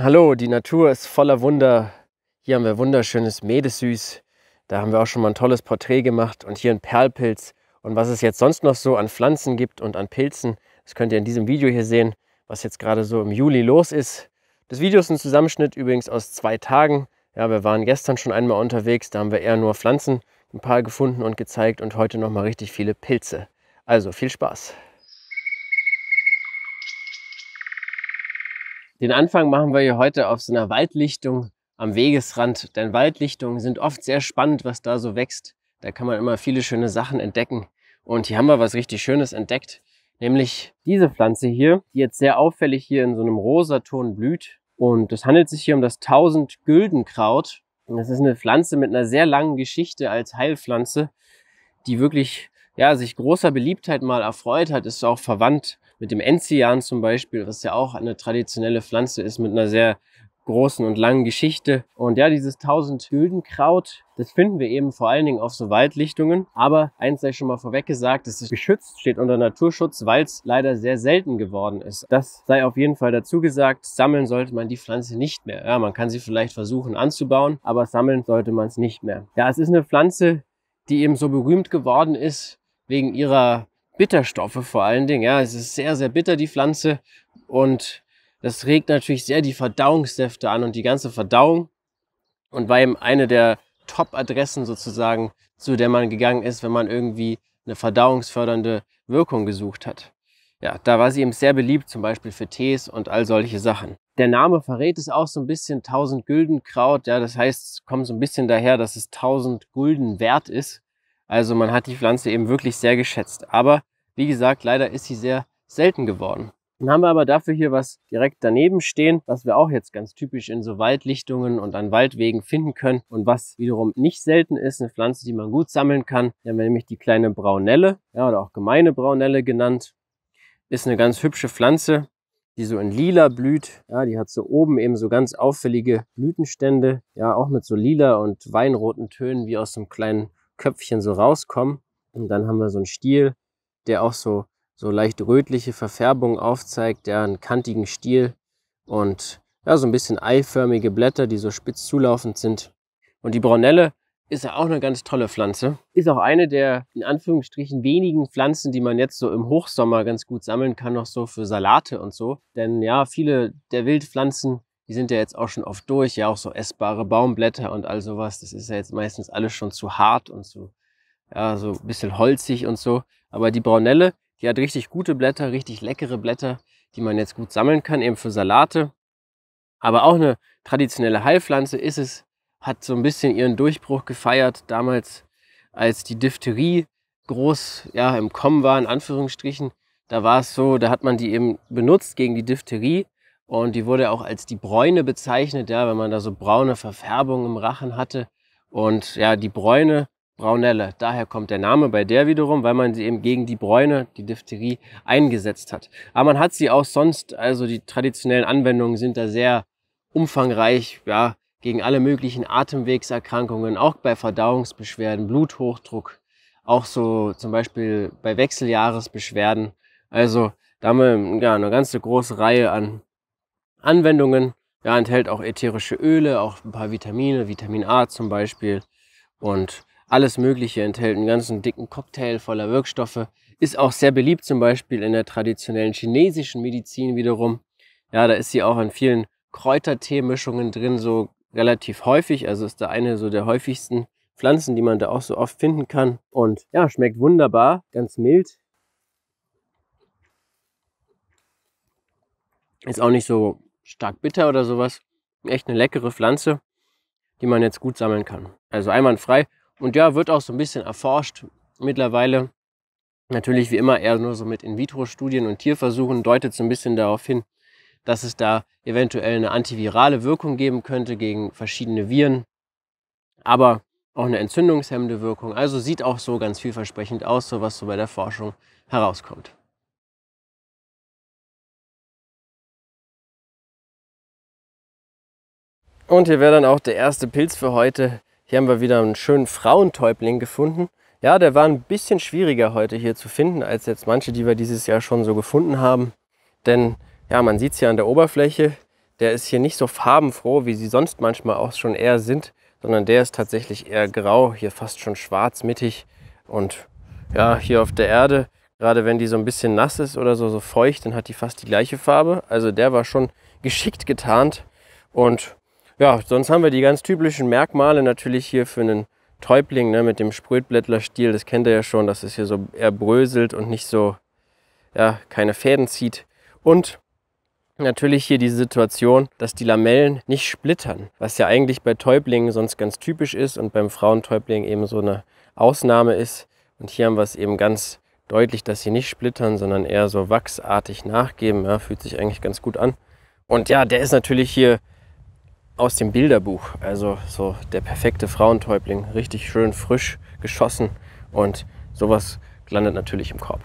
Hallo, die Natur ist voller Wunder. Hier haben wir wunderschönes Medesüß. Da haben wir auch schon mal ein tolles Porträt gemacht und hier ein Perlpilz. Und was es jetzt sonst noch so an Pflanzen gibt und an Pilzen, das könnt ihr in diesem Video hier sehen, was jetzt gerade so im Juli los ist. Das Video ist ein Zusammenschnitt übrigens aus zwei Tagen. Ja, wir waren gestern schon einmal unterwegs, da haben wir eher nur Pflanzen ein paar gefunden und gezeigt und heute nochmal richtig viele Pilze. Also viel Spaß! Den Anfang machen wir hier heute auf so einer Waldlichtung am Wegesrand, denn Waldlichtungen sind oft sehr spannend, was da so wächst. Da kann man immer viele schöne Sachen entdecken. Und hier haben wir was richtig Schönes entdeckt, nämlich diese Pflanze hier, die jetzt sehr auffällig hier in so einem rosaton blüht. Und es handelt sich hier um das 1000 Güldenkraut. Das ist eine Pflanze mit einer sehr langen Geschichte als Heilpflanze, die wirklich ja, sich großer Beliebtheit mal erfreut hat, ist auch verwandt mit dem Enzian zum Beispiel, was ja auch eine traditionelle Pflanze ist mit einer sehr großen und langen Geschichte. Und ja, dieses 1000 Hüldenkraut, das finden wir eben vor allen Dingen auf so Waldlichtungen. Aber eins sei schon mal vorweg gesagt, es ist geschützt, steht unter Naturschutz, weil es leider sehr selten geworden ist. Das sei auf jeden Fall dazu gesagt. Sammeln sollte man die Pflanze nicht mehr. Ja, man kann sie vielleicht versuchen anzubauen, aber sammeln sollte man es nicht mehr. Ja, es ist eine Pflanze, die eben so berühmt geworden ist wegen ihrer Bitterstoffe vor allen Dingen. Ja, es ist sehr, sehr bitter, die Pflanze. Und das regt natürlich sehr die Verdauungssäfte an und die ganze Verdauung. Und war eben eine der Top-Adressen sozusagen, zu der man gegangen ist, wenn man irgendwie eine verdauungsfördernde Wirkung gesucht hat. Ja, da war sie eben sehr beliebt, zum Beispiel für Tees und all solche Sachen. Der Name verrät es auch so ein bisschen, 1000 Güldenkraut. Ja, das heißt, es kommt so ein bisschen daher, dass es 1000 Gulden wert ist. Also man hat die Pflanze eben wirklich sehr geschätzt. Aber wie gesagt, leider ist sie sehr selten geworden. Dann haben wir aber dafür hier was direkt daneben stehen, was wir auch jetzt ganz typisch in so Waldlichtungen und an Waldwegen finden können und was wiederum nicht selten ist, eine Pflanze, die man gut sammeln kann. Hier haben wir nämlich die kleine Braunelle, ja, oder auch gemeine Braunelle genannt. Ist eine ganz hübsche Pflanze, die so in lila blüht. Ja, die hat so oben eben so ganz auffällige Blütenstände, ja, auch mit so lila und weinroten Tönen wie aus einem kleinen Köpfchen so rauskommen. Und dann haben wir so einen Stiel, der auch so, so leicht rötliche Verfärbung aufzeigt, der einen kantigen Stiel und ja, so ein bisschen eiförmige Blätter, die so spitz zulaufend sind. Und die Braunelle ist ja auch eine ganz tolle Pflanze. Ist auch eine der, in Anführungsstrichen, wenigen Pflanzen, die man jetzt so im Hochsommer ganz gut sammeln kann, noch so für Salate und so. Denn ja, viele der Wildpflanzen die sind ja jetzt auch schon oft durch, ja auch so essbare Baumblätter und all sowas. Das ist ja jetzt meistens alles schon zu hart und zu, ja, so ein bisschen holzig und so. Aber die Braunelle, die hat richtig gute Blätter, richtig leckere Blätter, die man jetzt gut sammeln kann, eben für Salate. Aber auch eine traditionelle Heilpflanze ist es, hat so ein bisschen ihren Durchbruch gefeiert, damals als die Diphtherie groß ja, im Kommen war, in Anführungsstrichen. Da war es so, da hat man die eben benutzt gegen die Diphtherie und die wurde auch als die Bräune bezeichnet, ja, wenn man da so braune Verfärbung im Rachen hatte. Und ja, die Bräune, Braunelle, daher kommt der Name bei der wiederum, weil man sie eben gegen die Bräune, die Diphtherie, eingesetzt hat. Aber man hat sie auch sonst, also die traditionellen Anwendungen sind da sehr umfangreich, ja, gegen alle möglichen Atemwegserkrankungen, auch bei Verdauungsbeschwerden, Bluthochdruck, auch so zum Beispiel bei Wechseljahresbeschwerden. Also da haben wir ja, eine ganze große Reihe an Anwendungen. Ja, enthält auch ätherische Öle, auch ein paar Vitamine, Vitamin A zum Beispiel und alles Mögliche. Enthält einen ganzen dicken Cocktail voller Wirkstoffe. Ist auch sehr beliebt zum Beispiel in der traditionellen chinesischen Medizin wiederum. Ja, da ist sie auch in vielen Kräuterteemischungen drin, so relativ häufig. Also ist da eine so der häufigsten Pflanzen, die man da auch so oft finden kann. Und ja, schmeckt wunderbar, ganz mild. Ist auch nicht so stark bitter oder sowas. Echt eine leckere Pflanze, die man jetzt gut sammeln kann. Also einwandfrei. Und ja, wird auch so ein bisschen erforscht mittlerweile. Natürlich wie immer eher nur so mit In-vitro-Studien und Tierversuchen deutet so ein bisschen darauf hin, dass es da eventuell eine antivirale Wirkung geben könnte gegen verschiedene Viren, aber auch eine entzündungshemmende Wirkung. Also sieht auch so ganz vielversprechend aus, so was so bei der Forschung herauskommt. Und hier wäre dann auch der erste Pilz für heute. Hier haben wir wieder einen schönen Frauentäubling gefunden. Ja, der war ein bisschen schwieriger heute hier zu finden, als jetzt manche, die wir dieses Jahr schon so gefunden haben. Denn, ja, man sieht es hier an der Oberfläche, der ist hier nicht so farbenfroh, wie sie sonst manchmal auch schon eher sind, sondern der ist tatsächlich eher grau, hier fast schon schwarz mittig. Und ja, hier auf der Erde, gerade wenn die so ein bisschen nass ist oder so, so feucht, dann hat die fast die gleiche Farbe. Also der war schon geschickt getarnt und ja, sonst haben wir die ganz typischen Merkmale natürlich hier für einen Täubling ne, mit dem Sprötblättlerstiel. Das kennt ihr ja schon, dass es hier so erbröselt und nicht so, ja, keine Fäden zieht. Und natürlich hier die Situation, dass die Lamellen nicht splittern, was ja eigentlich bei Täublingen sonst ganz typisch ist und beim Frauentäubling eben so eine Ausnahme ist. Und hier haben wir es eben ganz deutlich, dass sie nicht splittern, sondern eher so wachsartig nachgeben. Ja, fühlt sich eigentlich ganz gut an. Und ja, der ist natürlich hier aus dem Bilderbuch. Also so der perfekte Frauentäubling, richtig schön frisch geschossen und sowas landet natürlich im Korb.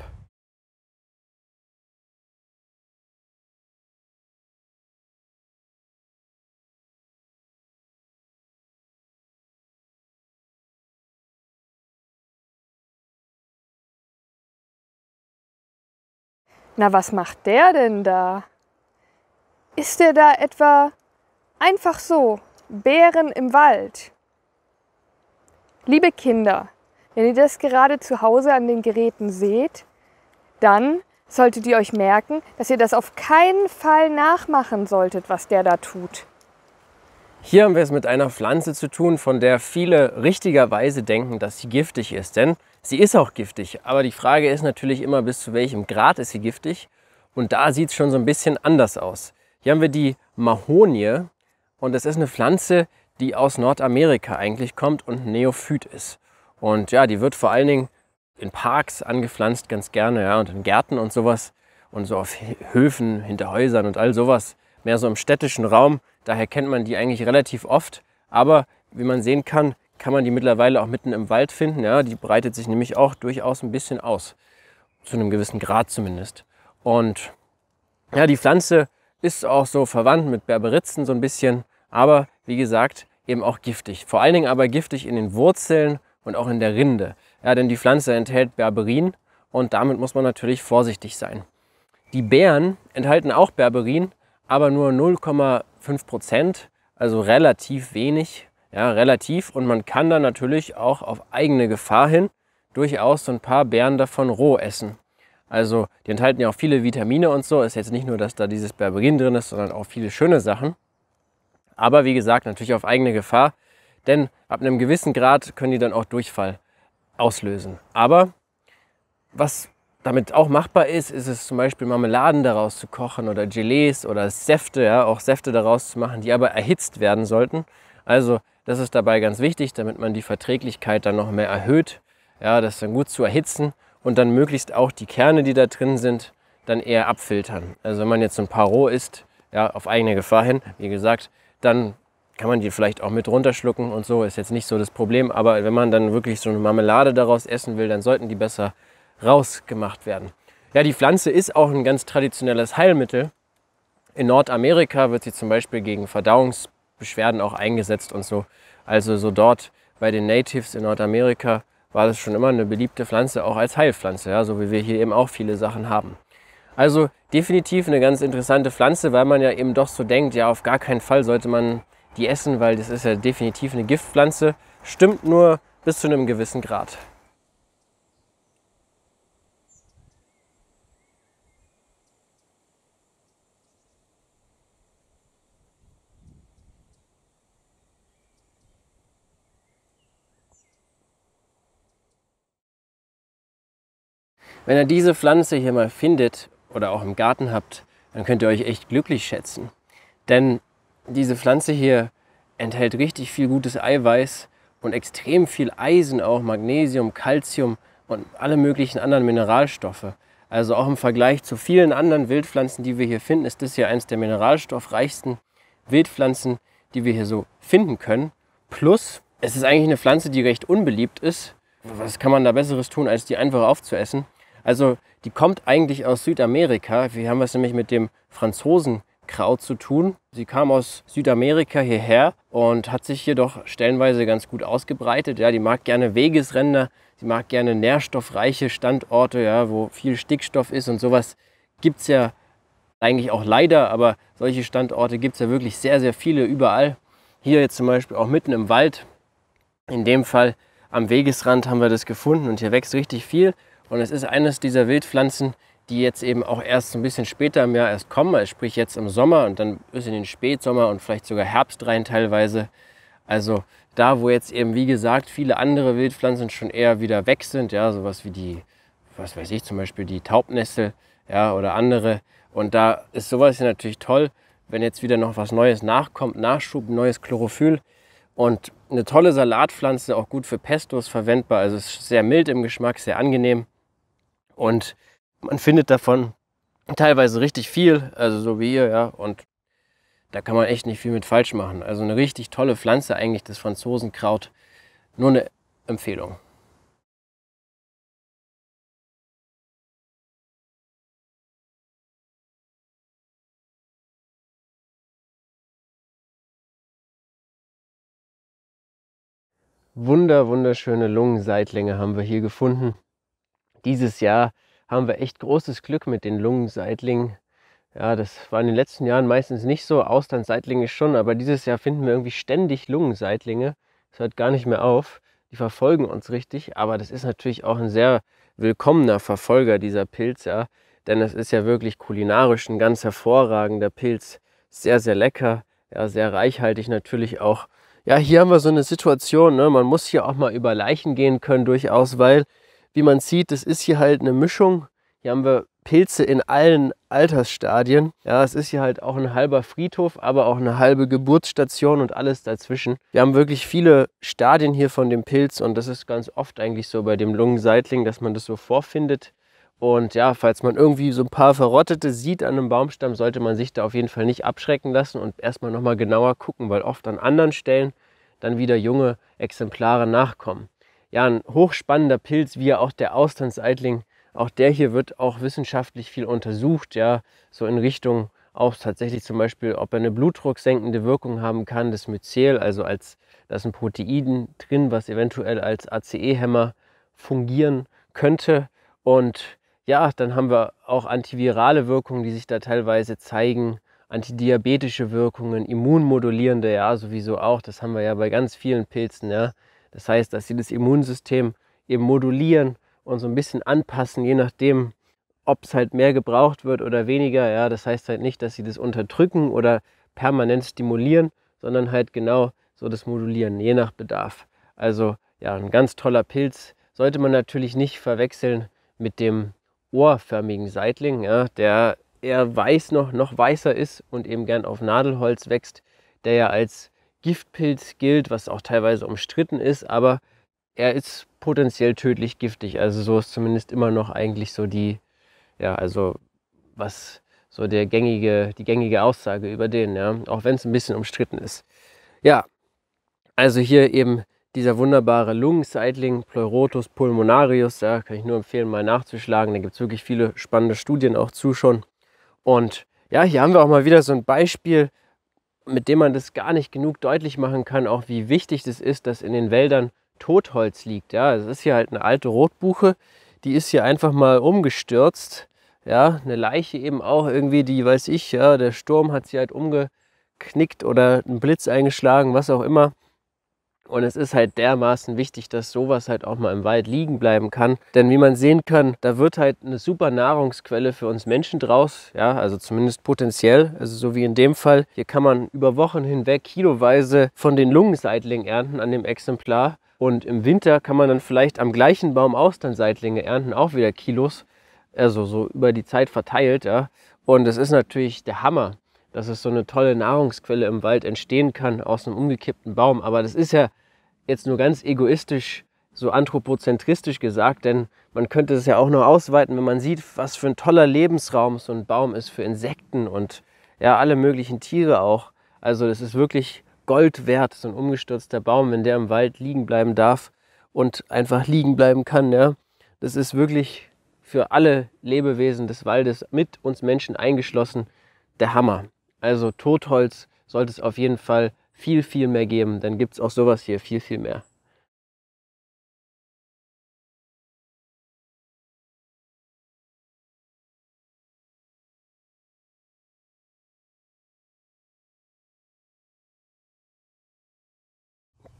Na, was macht der denn da? Ist der da etwa Einfach so. Bären im Wald. Liebe Kinder, wenn ihr das gerade zu Hause an den Geräten seht, dann solltet ihr euch merken, dass ihr das auf keinen Fall nachmachen solltet, was der da tut. Hier haben wir es mit einer Pflanze zu tun, von der viele richtigerweise denken, dass sie giftig ist. Denn sie ist auch giftig. Aber die Frage ist natürlich immer, bis zu welchem Grad ist sie giftig? Und da sieht es schon so ein bisschen anders aus. Hier haben wir die Mahonie. Und das ist eine Pflanze, die aus Nordamerika eigentlich kommt und neophyt ist. Und ja, die wird vor allen Dingen in Parks angepflanzt ganz gerne ja, und in Gärten und sowas und so auf Höfen, hinter Häusern und all sowas. Mehr so im städtischen Raum, daher kennt man die eigentlich relativ oft. Aber wie man sehen kann, kann man die mittlerweile auch mitten im Wald finden. Ja, die breitet sich nämlich auch durchaus ein bisschen aus, zu einem gewissen Grad zumindest. Und ja, die Pflanze ist auch so verwandt mit Berberitzen so ein bisschen aber wie gesagt eben auch giftig. Vor allen Dingen aber giftig in den Wurzeln und auch in der Rinde. Ja, denn die Pflanze enthält Berberin und damit muss man natürlich vorsichtig sein. Die Beeren enthalten auch Berberin, aber nur 0,5 Prozent, also relativ wenig. Ja, relativ. Und man kann dann natürlich auch auf eigene Gefahr hin durchaus so ein paar Beeren davon roh essen. Also die enthalten ja auch viele Vitamine und so. Ist jetzt nicht nur, dass da dieses Berberin drin ist, sondern auch viele schöne Sachen. Aber wie gesagt, natürlich auf eigene Gefahr, denn ab einem gewissen Grad können die dann auch Durchfall auslösen. Aber was damit auch machbar ist, ist es zum Beispiel Marmeladen daraus zu kochen oder Gelees oder Säfte, ja, auch Säfte daraus zu machen, die aber erhitzt werden sollten. Also das ist dabei ganz wichtig, damit man die Verträglichkeit dann noch mehr erhöht, ja, das dann gut zu erhitzen und dann möglichst auch die Kerne, die da drin sind, dann eher abfiltern. Also wenn man jetzt so ein paar roh isst, ja, auf eigene Gefahr hin, wie gesagt, dann kann man die vielleicht auch mit runterschlucken und so, ist jetzt nicht so das Problem. Aber wenn man dann wirklich so eine Marmelade daraus essen will, dann sollten die besser rausgemacht werden. Ja, die Pflanze ist auch ein ganz traditionelles Heilmittel. In Nordamerika wird sie zum Beispiel gegen Verdauungsbeschwerden auch eingesetzt und so. Also so dort bei den Natives in Nordamerika war das schon immer eine beliebte Pflanze, auch als Heilpflanze, ja, so wie wir hier eben auch viele Sachen haben. Also definitiv eine ganz interessante Pflanze, weil man ja eben doch so denkt, ja auf gar keinen Fall sollte man die essen, weil das ist ja definitiv eine Giftpflanze. Stimmt nur bis zu einem gewissen Grad. Wenn ihr diese Pflanze hier mal findet, oder auch im Garten habt, dann könnt ihr euch echt glücklich schätzen. Denn diese Pflanze hier enthält richtig viel gutes Eiweiß und extrem viel Eisen, auch Magnesium, Calcium und alle möglichen anderen Mineralstoffe. Also auch im Vergleich zu vielen anderen Wildpflanzen, die wir hier finden, ist das hier eines der mineralstoffreichsten Wildpflanzen, die wir hier so finden können. Plus, es ist eigentlich eine Pflanze, die recht unbeliebt ist. Was kann man da Besseres tun, als die einfach aufzuessen? Also die kommt eigentlich aus Südamerika. Wir haben es nämlich mit dem Franzosenkraut zu tun. Sie kam aus Südamerika hierher und hat sich hier doch stellenweise ganz gut ausgebreitet. Ja, die mag gerne Wegesränder, sie mag gerne nährstoffreiche Standorte, ja, wo viel Stickstoff ist und sowas gibt es ja eigentlich auch leider, aber solche Standorte gibt es ja wirklich sehr, sehr viele überall. Hier jetzt zum Beispiel auch mitten im Wald. In dem Fall am Wegesrand haben wir das gefunden und hier wächst richtig viel. Und es ist eines dieser Wildpflanzen, die jetzt eben auch erst ein bisschen später im Jahr erst kommen, also sprich jetzt im Sommer und dann bis in den Spätsommer und vielleicht sogar Herbst rein teilweise. Also da, wo jetzt eben, wie gesagt, viele andere Wildpflanzen schon eher wieder weg sind, ja, sowas wie die, was weiß ich, zum Beispiel die Taubnessel, ja, oder andere. Und da ist sowas natürlich toll, wenn jetzt wieder noch was Neues nachkommt, Nachschub, neues Chlorophyll. Und eine tolle Salatpflanze, auch gut für Pestos verwendbar. Also ist sehr mild im Geschmack, sehr angenehm. Und man findet davon teilweise richtig viel, also so wie ihr, ja. Und da kann man echt nicht viel mit falsch machen. Also eine richtig tolle Pflanze eigentlich, das Franzosenkraut. Nur eine Empfehlung. Wunder, wunderschöne Lungenseitlinge haben wir hier gefunden dieses Jahr haben wir echt großes Glück mit den Lungenseitlingen. Ja, das war in den letzten Jahren meistens nicht so, Austernseitlinge schon, aber dieses Jahr finden wir irgendwie ständig Lungenseitlinge. Das hört gar nicht mehr auf. Die verfolgen uns richtig, aber das ist natürlich auch ein sehr willkommener Verfolger, dieser Pilz, ja. Denn es ist ja wirklich kulinarisch ein ganz hervorragender Pilz. Sehr, sehr lecker, ja, sehr reichhaltig natürlich auch. Ja, hier haben wir so eine Situation, ne? man muss hier auch mal über Leichen gehen können durchaus, weil wie man sieht, das ist hier halt eine Mischung. Hier haben wir Pilze in allen Altersstadien. Ja, es ist hier halt auch ein halber Friedhof, aber auch eine halbe Geburtsstation und alles dazwischen. Wir haben wirklich viele Stadien hier von dem Pilz und das ist ganz oft eigentlich so bei dem Lungenseitling, dass man das so vorfindet. Und ja, falls man irgendwie so ein paar Verrottete sieht an einem Baumstamm, sollte man sich da auf jeden Fall nicht abschrecken lassen und erstmal nochmal genauer gucken, weil oft an anderen Stellen dann wieder junge Exemplare nachkommen ja, ein hochspannender Pilz, wie ja auch der Austernseitling. Auch der hier wird auch wissenschaftlich viel untersucht, ja, so in Richtung auch tatsächlich zum Beispiel, ob er eine blutdrucksenkende Wirkung haben kann, das Myzel, also als da ist ein Protein drin, was eventuell als ACE-Hämmer fungieren könnte. Und ja, dann haben wir auch antivirale Wirkungen, die sich da teilweise zeigen, antidiabetische Wirkungen, immunmodulierende, ja, sowieso auch. Das haben wir ja bei ganz vielen Pilzen, ja. Das heißt, dass sie das Immunsystem eben modulieren und so ein bisschen anpassen, je nachdem, ob es halt mehr gebraucht wird oder weniger. Ja, das heißt halt nicht, dass sie das unterdrücken oder permanent stimulieren, sondern halt genau so das Modulieren, je nach Bedarf. Also ja, ein ganz toller Pilz. Sollte man natürlich nicht verwechseln mit dem ohrförmigen Seitling, ja, der eher weiß noch, noch weißer ist und eben gern auf Nadelholz wächst, der ja als Giftpilz gilt, was auch teilweise umstritten ist, aber er ist potenziell tödlich giftig. Also so ist zumindest immer noch eigentlich so die, ja, also was so der gängige, die gängige Aussage über den, ja, auch wenn es ein bisschen umstritten ist. Ja, also hier eben dieser wunderbare Lungenseitling Pleurotus pulmonarius, da ja, kann ich nur empfehlen, mal nachzuschlagen. Da gibt es wirklich viele spannende Studien auch zu schon. Und ja, hier haben wir auch mal wieder so ein Beispiel mit dem man das gar nicht genug deutlich machen kann, auch wie wichtig das ist, dass in den Wäldern Totholz liegt. Ja, es ist hier halt eine alte Rotbuche, die ist hier einfach mal umgestürzt. Ja, eine Leiche eben auch irgendwie, die weiß ich, ja, der Sturm hat sie halt umgeknickt oder ein Blitz eingeschlagen, was auch immer. Und es ist halt dermaßen wichtig, dass sowas halt auch mal im Wald liegen bleiben kann. Denn wie man sehen kann, da wird halt eine super Nahrungsquelle für uns Menschen draus. Ja, also zumindest potenziell. Also so wie in dem Fall. Hier kann man über Wochen hinweg kiloweise von den Lungenseitlingen ernten an dem Exemplar. Und im Winter kann man dann vielleicht am gleichen Baum Austernseitlinge ernten, auch wieder Kilos. Also so über die Zeit verteilt. Ja. Und das ist natürlich der Hammer dass es so eine tolle Nahrungsquelle im Wald entstehen kann aus einem umgekippten Baum. Aber das ist ja jetzt nur ganz egoistisch, so anthropozentristisch gesagt, denn man könnte es ja auch nur ausweiten, wenn man sieht, was für ein toller Lebensraum so ein Baum ist für Insekten und ja, alle möglichen Tiere auch. Also das ist wirklich Gold wert, so ein umgestürzter Baum, wenn der im Wald liegen bleiben darf und einfach liegen bleiben kann. Ja. Das ist wirklich für alle Lebewesen des Waldes mit uns Menschen eingeschlossen der Hammer. Also Totholz sollte es auf jeden Fall viel, viel mehr geben. Dann gibt es auch sowas hier viel, viel mehr.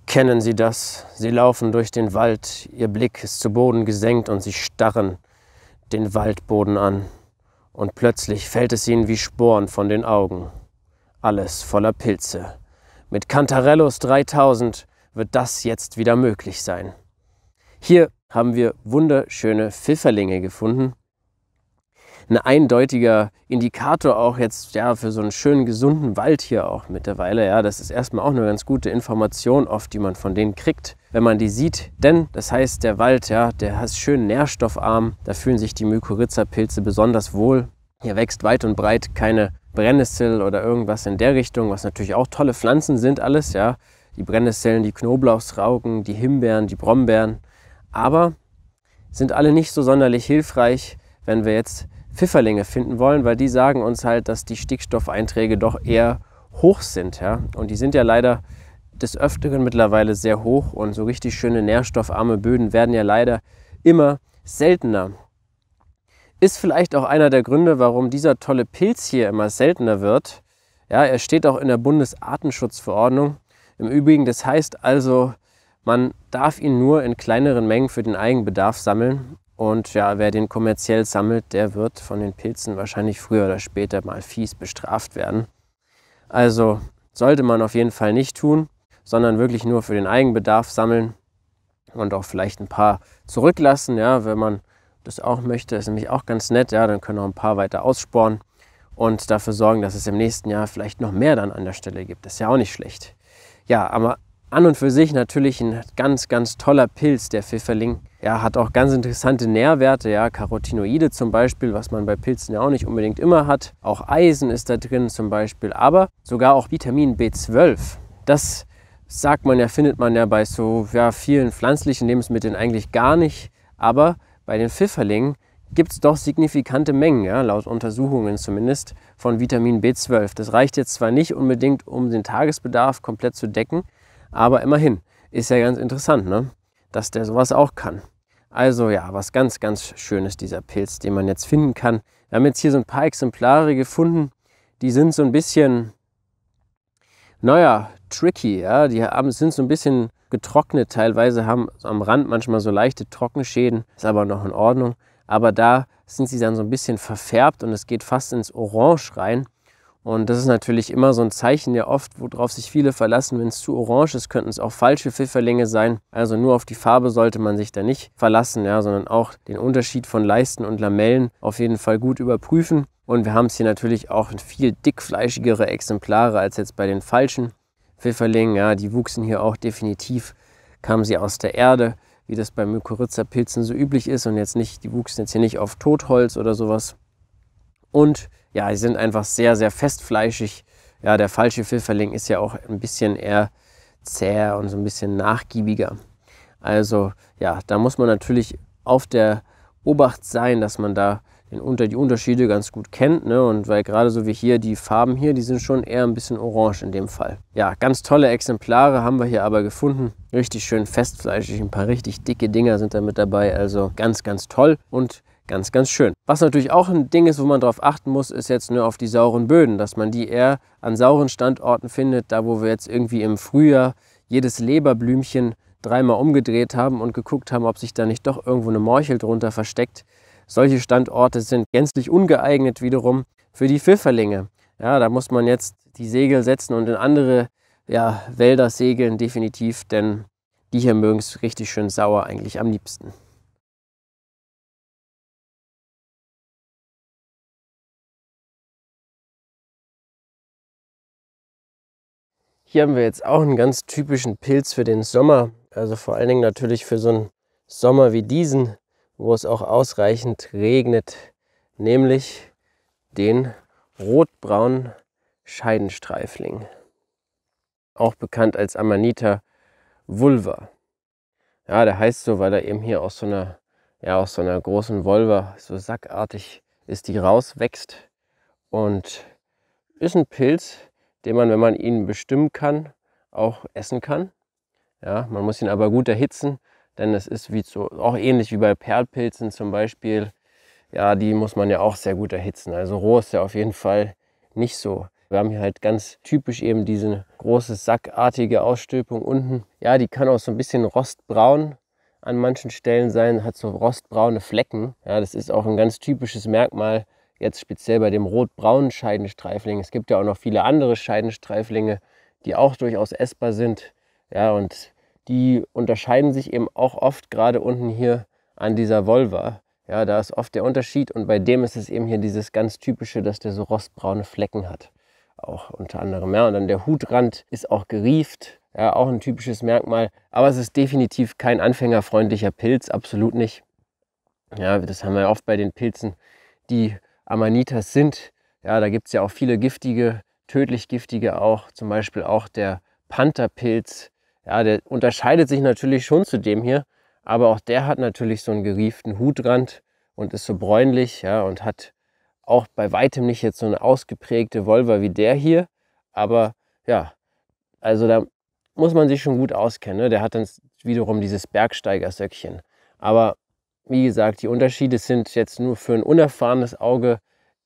Kennen Sie das? Sie laufen durch den Wald, Ihr Blick ist zu Boden gesenkt und Sie starren den Waldboden an und plötzlich fällt es ihnen wie Sporen von den Augen. Alles voller Pilze. Mit Cantarellos 3000 wird das jetzt wieder möglich sein. Hier haben wir wunderschöne Pfifferlinge gefunden, ein eindeutiger Indikator auch jetzt ja, für so einen schönen, gesunden Wald hier auch mittlerweile. Ja, das ist erstmal auch eine ganz gute Information oft, die man von denen kriegt, wenn man die sieht. Denn das heißt, der Wald, ja, der ist schön nährstoffarm. Da fühlen sich die Mykorrhiza-Pilze besonders wohl. Hier wächst weit und breit keine Brennnessel oder irgendwas in der Richtung, was natürlich auch tolle Pflanzen sind alles, ja. Die Brennnesseln, die Knoblauchsraugen, die Himbeeren, die Brombeeren. Aber sind alle nicht so sonderlich hilfreich, wenn wir jetzt Pfifferlinge finden wollen, weil die sagen uns halt, dass die Stickstoffeinträge doch eher hoch sind. Ja? Und die sind ja leider des Öfteren mittlerweile sehr hoch und so richtig schöne nährstoffarme Böden werden ja leider immer seltener. Ist vielleicht auch einer der Gründe, warum dieser tolle Pilz hier immer seltener wird. Ja, er steht auch in der Bundesartenschutzverordnung. Im Übrigen, das heißt also, man darf ihn nur in kleineren Mengen für den Eigenbedarf sammeln und ja, wer den kommerziell sammelt, der wird von den Pilzen wahrscheinlich früher oder später mal fies bestraft werden. Also sollte man auf jeden Fall nicht tun, sondern wirklich nur für den Eigenbedarf sammeln und auch vielleicht ein paar zurücklassen, ja, wenn man das auch möchte, ist nämlich auch ganz nett, ja, dann können auch ein paar weiter aussporen und dafür sorgen, dass es im nächsten Jahr vielleicht noch mehr dann an der Stelle gibt. Das ist ja auch nicht schlecht. Ja, aber an und für sich natürlich ein ganz, ganz toller Pilz, der Pfifferling. Er hat auch ganz interessante Nährwerte, ja, Carotinoide zum Beispiel, was man bei Pilzen ja auch nicht unbedingt immer hat. Auch Eisen ist da drin zum Beispiel, aber sogar auch Vitamin B12. Das sagt man ja, findet man ja bei so ja, vielen pflanzlichen Lebensmitteln eigentlich gar nicht, aber bei den Pfifferlingen gibt es doch signifikante Mengen, ja, laut Untersuchungen zumindest, von Vitamin B12. Das reicht jetzt zwar nicht unbedingt, um den Tagesbedarf komplett zu decken, aber immerhin, ist ja ganz interessant, ne? dass der sowas auch kann. Also ja, was ganz, ganz Schönes, dieser Pilz, den man jetzt finden kann. Wir haben jetzt hier so ein paar Exemplare gefunden, die sind so ein bisschen, naja, tricky. Ja? Die haben, sind so ein bisschen getrocknet, teilweise haben am Rand manchmal so leichte Trockenschäden, ist aber noch in Ordnung. Aber da sind sie dann so ein bisschen verfärbt und es geht fast ins Orange rein. Und das ist natürlich immer so ein Zeichen ja oft, worauf sich viele verlassen. Wenn es zu orange ist, könnten es auch falsche Pfifferlinge sein. Also nur auf die Farbe sollte man sich da nicht verlassen, ja, sondern auch den Unterschied von Leisten und Lamellen auf jeden Fall gut überprüfen. Und wir haben es hier natürlich auch viel dickfleischigere Exemplare als jetzt bei den falschen Pfifferlingen. Ja, die wuchsen hier auch definitiv, kamen sie aus der Erde, wie das bei Mykorrhiza-Pilzen so üblich ist. Und jetzt nicht, die wuchsen jetzt hier nicht auf Totholz oder sowas, und ja, sie sind einfach sehr, sehr festfleischig. Ja, der falsche Pfifferling ist ja auch ein bisschen eher zäher und so ein bisschen nachgiebiger. Also ja, da muss man natürlich auf der Obacht sein, dass man da den unter die Unterschiede ganz gut kennt. Ne? Und weil gerade so wie hier, die Farben hier, die sind schon eher ein bisschen orange in dem Fall. Ja, ganz tolle Exemplare haben wir hier aber gefunden. Richtig schön festfleischig, ein paar richtig dicke Dinger sind da mit dabei. Also ganz, ganz toll. Und ganz, ganz schön. Was natürlich auch ein Ding ist, wo man darauf achten muss, ist jetzt nur auf die sauren Böden, dass man die eher an sauren Standorten findet, da wo wir jetzt irgendwie im Frühjahr jedes Leberblümchen dreimal umgedreht haben und geguckt haben, ob sich da nicht doch irgendwo eine Morchel drunter versteckt. Solche Standorte sind gänzlich ungeeignet wiederum für die Pfifferlinge. Ja, da muss man jetzt die Segel setzen und in andere ja, Wälder segeln definitiv, denn die hier mögen es richtig schön sauer eigentlich am liebsten. Hier haben wir jetzt auch einen ganz typischen Pilz für den Sommer. Also vor allen Dingen natürlich für so einen Sommer wie diesen, wo es auch ausreichend regnet. Nämlich den rotbraunen Scheidenstreifling. Auch bekannt als Amanita vulva. Ja, der heißt so, weil er eben hier aus so einer, ja, aus so einer großen Volva, so sackartig ist die rauswächst. Und ist ein Pilz, den man, wenn man ihn bestimmen kann, auch essen kann. Ja, man muss ihn aber gut erhitzen, denn es ist wie zu, auch ähnlich wie bei Perlpilzen zum Beispiel. Ja, die muss man ja auch sehr gut erhitzen. Also roh ist ja auf jeden Fall nicht so. Wir haben hier halt ganz typisch eben diese große sackartige Ausstülpung unten. Ja, die kann auch so ein bisschen rostbraun an manchen Stellen sein, hat so rostbraune Flecken. Ja, das ist auch ein ganz typisches Merkmal jetzt speziell bei dem rot-braunen Scheidenstreifling. Es gibt ja auch noch viele andere Scheidenstreiflinge, die auch durchaus essbar sind. Ja, und die unterscheiden sich eben auch oft gerade unten hier an dieser Volva. Ja, da ist oft der Unterschied und bei dem ist es eben hier dieses ganz typische, dass der so rostbraune Flecken hat. Auch unter anderem. Ja, und dann der Hutrand ist auch gerieft. Ja, auch ein typisches Merkmal. Aber es ist definitiv kein anfängerfreundlicher Pilz, absolut nicht. Ja, das haben wir oft bei den Pilzen, die Amanitas sind. Ja, da gibt es ja auch viele giftige, tödlich giftige auch, zum Beispiel auch der Pantherpilz. Ja, der unterscheidet sich natürlich schon zu dem hier, aber auch der hat natürlich so einen gerieften Hutrand und ist so bräunlich ja, und hat auch bei weitem nicht jetzt so eine ausgeprägte Volva wie der hier. Aber ja, also da muss man sich schon gut auskennen. Ne? Der hat dann wiederum dieses Bergsteigersöckchen. Aber wie gesagt, die Unterschiede sind jetzt nur für ein unerfahrenes Auge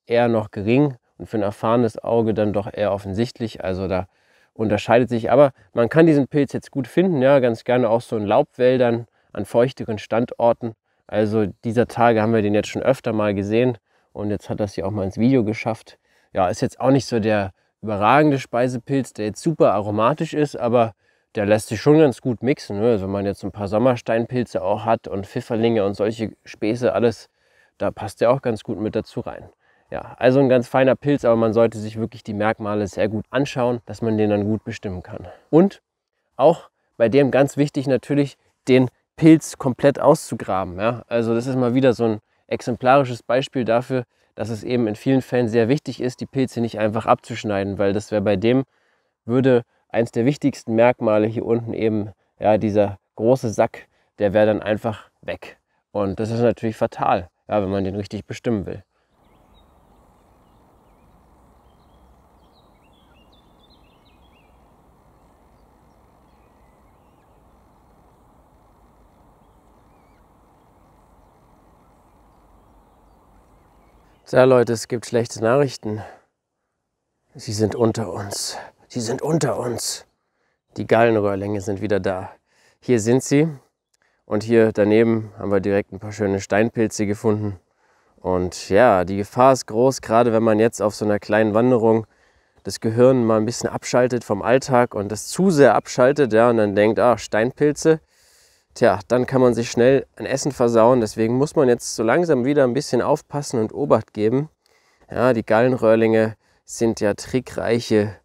eher noch gering und für ein erfahrenes Auge dann doch eher offensichtlich. Also da unterscheidet sich. Aber man kann diesen Pilz jetzt gut finden, ja, ganz gerne auch so in Laubwäldern, an feuchteren Standorten. Also dieser Tage haben wir den jetzt schon öfter mal gesehen und jetzt hat das hier auch mal ins Video geschafft. Ja, ist jetzt auch nicht so der überragende Speisepilz, der jetzt super aromatisch ist, aber der lässt sich schon ganz gut mixen. Ne? Also wenn man jetzt ein paar Sommersteinpilze auch hat und Pfifferlinge und solche Späße, alles, da passt der auch ganz gut mit dazu rein. Ja, also ein ganz feiner Pilz, aber man sollte sich wirklich die Merkmale sehr gut anschauen, dass man den dann gut bestimmen kann. Und auch bei dem ganz wichtig natürlich, den Pilz komplett auszugraben. Ja? Also das ist mal wieder so ein exemplarisches Beispiel dafür, dass es eben in vielen Fällen sehr wichtig ist, die Pilze nicht einfach abzuschneiden, weil das wäre bei dem, würde eins der wichtigsten Merkmale hier unten eben, ja, dieser große Sack, der wäre dann einfach weg. Und das ist natürlich fatal, ja, wenn man den richtig bestimmen will. So Leute, es gibt schlechte Nachrichten. Sie sind unter uns. Sie sind unter uns. Die Gallenröhrlinge sind wieder da. Hier sind sie. Und hier daneben haben wir direkt ein paar schöne Steinpilze gefunden. Und ja, die Gefahr ist groß, gerade wenn man jetzt auf so einer kleinen Wanderung das Gehirn mal ein bisschen abschaltet vom Alltag und das zu sehr abschaltet, ja, und dann denkt, ah, Steinpilze, tja, dann kann man sich schnell ein Essen versauen. Deswegen muss man jetzt so langsam wieder ein bisschen aufpassen und Obacht geben. Ja, die Gallenröhrlinge sind ja trickreiche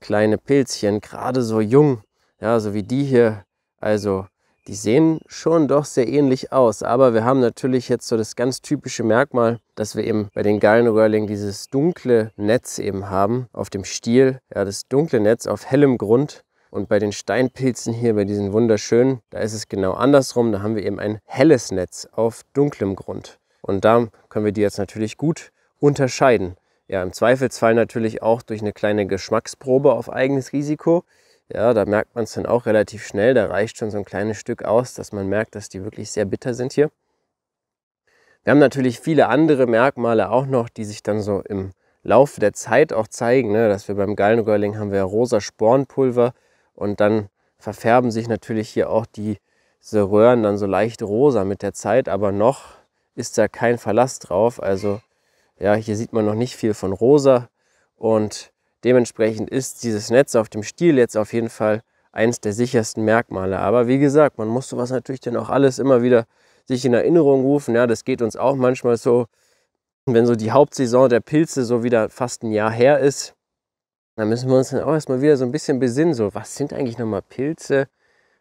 kleine Pilzchen, gerade so jung, ja, so wie die hier, also die sehen schon doch sehr ähnlich aus, aber wir haben natürlich jetzt so das ganz typische Merkmal, dass wir eben bei den Gallenröhrlingen dieses dunkle Netz eben haben auf dem Stiel, ja, das dunkle Netz auf hellem Grund. Und bei den Steinpilzen hier, bei diesen wunderschönen, da ist es genau andersrum, da haben wir eben ein helles Netz auf dunklem Grund. Und da können wir die jetzt natürlich gut unterscheiden. Ja, im Zweifelsfall natürlich auch durch eine kleine Geschmacksprobe auf eigenes Risiko. Ja, da merkt man es dann auch relativ schnell. Da reicht schon so ein kleines Stück aus, dass man merkt, dass die wirklich sehr bitter sind hier. Wir haben natürlich viele andere Merkmale auch noch, die sich dann so im Laufe der Zeit auch zeigen. Ne? Dass wir beim Gallenröhrling haben wir rosa Spornpulver und dann verfärben sich natürlich hier auch die, diese Röhren dann so leicht rosa mit der Zeit. Aber noch ist da kein Verlass drauf. Also ja, hier sieht man noch nicht viel von rosa und dementsprechend ist dieses Netz auf dem Stiel jetzt auf jeden Fall eines der sichersten Merkmale. Aber wie gesagt, man muss sowas natürlich dann auch alles immer wieder sich in Erinnerung rufen. Ja, das geht uns auch manchmal so, wenn so die Hauptsaison der Pilze so wieder fast ein Jahr her ist, dann müssen wir uns dann auch erstmal wieder so ein bisschen besinnen, so was sind eigentlich nochmal Pilze?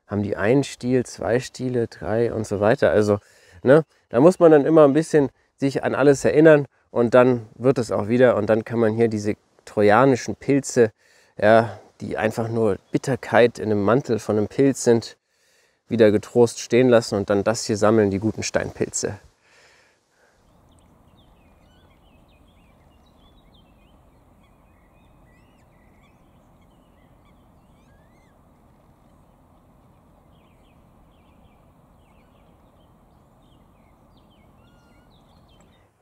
Haben die einen Stiel, zwei Stiele, drei und so weiter. Also, ne, da muss man dann immer ein bisschen sich an alles erinnern und dann wird es auch wieder und dann kann man hier diese trojanischen Pilze, ja, die einfach nur Bitterkeit in einem Mantel von einem Pilz sind, wieder getrost stehen lassen und dann das hier sammeln, die guten Steinpilze.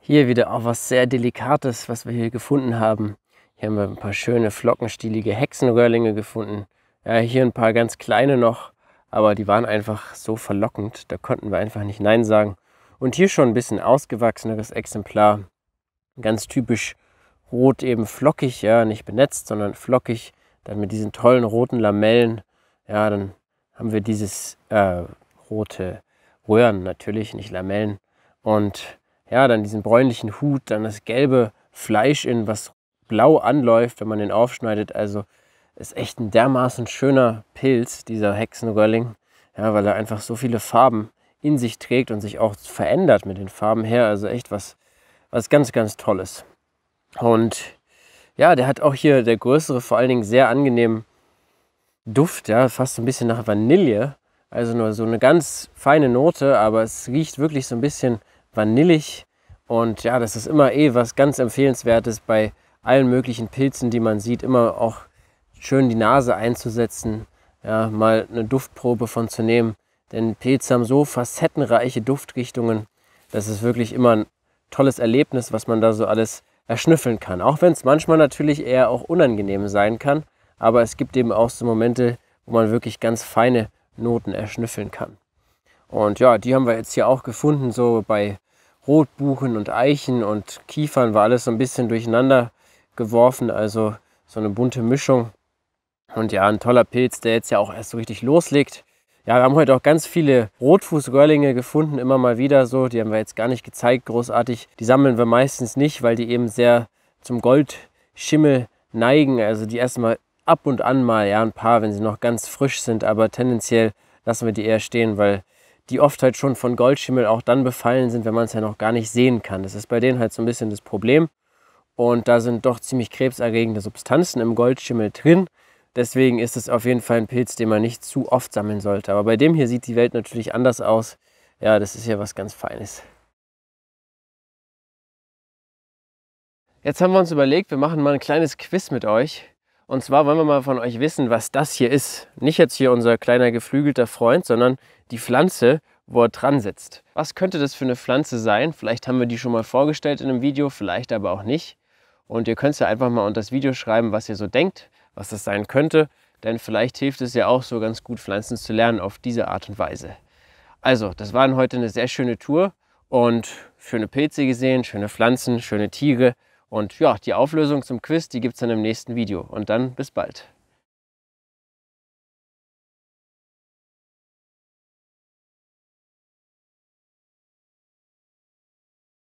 Hier wieder auch was sehr Delikates, was wir hier gefunden haben. Hier haben wir ein paar schöne flockenstielige Hexenröhrlinge gefunden. Ja, hier ein paar ganz kleine noch, aber die waren einfach so verlockend, da konnten wir einfach nicht Nein sagen. Und hier schon ein bisschen ausgewachseneres Exemplar, ganz typisch rot eben flockig, ja, nicht benetzt, sondern flockig, dann mit diesen tollen roten Lamellen. Ja, dann haben wir dieses äh, rote Röhren natürlich, nicht Lamellen. Und ja, dann diesen bräunlichen Hut, dann das gelbe Fleisch in was blau anläuft, wenn man den aufschneidet. Also ist echt ein dermaßen schöner Pilz, dieser Hexenrölling, ja, weil er einfach so viele Farben in sich trägt und sich auch verändert mit den Farben her. Also echt was, was ganz, ganz Tolles. Und ja, der hat auch hier der größere, vor allen Dingen sehr angenehmen Duft, ja, fast so ein bisschen nach Vanille. Also nur so eine ganz feine Note, aber es riecht wirklich so ein bisschen vanillig. Und ja, das ist immer eh was ganz Empfehlenswertes bei allen möglichen Pilzen, die man sieht, immer auch schön die Nase einzusetzen, ja, mal eine Duftprobe von zu nehmen. Denn Pilze haben so facettenreiche Duftrichtungen. Das ist wirklich immer ein tolles Erlebnis, was man da so alles erschnüffeln kann. Auch wenn es manchmal natürlich eher auch unangenehm sein kann. Aber es gibt eben auch so Momente, wo man wirklich ganz feine Noten erschnüffeln kann. Und ja, die haben wir jetzt hier auch gefunden, so bei Rotbuchen und Eichen und Kiefern war alles so ein bisschen durcheinander geworfen, also so eine bunte Mischung. Und ja, ein toller Pilz, der jetzt ja auch erst so richtig loslegt. Ja, wir haben heute auch ganz viele Rotfußgörlinge gefunden, immer mal wieder so. Die haben wir jetzt gar nicht gezeigt, großartig. Die sammeln wir meistens nicht, weil die eben sehr zum Goldschimmel neigen. Also die erstmal ab und an mal, ja, ein paar, wenn sie noch ganz frisch sind. Aber tendenziell lassen wir die eher stehen, weil die oft halt schon von Goldschimmel auch dann befallen sind, wenn man es ja noch gar nicht sehen kann. Das ist bei denen halt so ein bisschen das Problem. Und da sind doch ziemlich krebserregende Substanzen im Goldschimmel drin. Deswegen ist es auf jeden Fall ein Pilz, den man nicht zu oft sammeln sollte. Aber bei dem hier sieht die Welt natürlich anders aus. Ja, das ist ja was ganz Feines. Jetzt haben wir uns überlegt, wir machen mal ein kleines Quiz mit euch. Und zwar wollen wir mal von euch wissen, was das hier ist. Nicht jetzt hier unser kleiner geflügelter Freund, sondern die Pflanze, wo er dran sitzt. Was könnte das für eine Pflanze sein? Vielleicht haben wir die schon mal vorgestellt in einem Video, vielleicht aber auch nicht. Und ihr könnt es ja einfach mal unter das Video schreiben, was ihr so denkt, was das sein könnte. Denn vielleicht hilft es ja auch so ganz gut, Pflanzen zu lernen auf diese Art und Weise. Also, das waren heute eine sehr schöne Tour und schöne Pilze gesehen, schöne Pflanzen, schöne Tiere und ja, die Auflösung zum Quiz, die gibt es dann im nächsten Video. Und dann bis bald.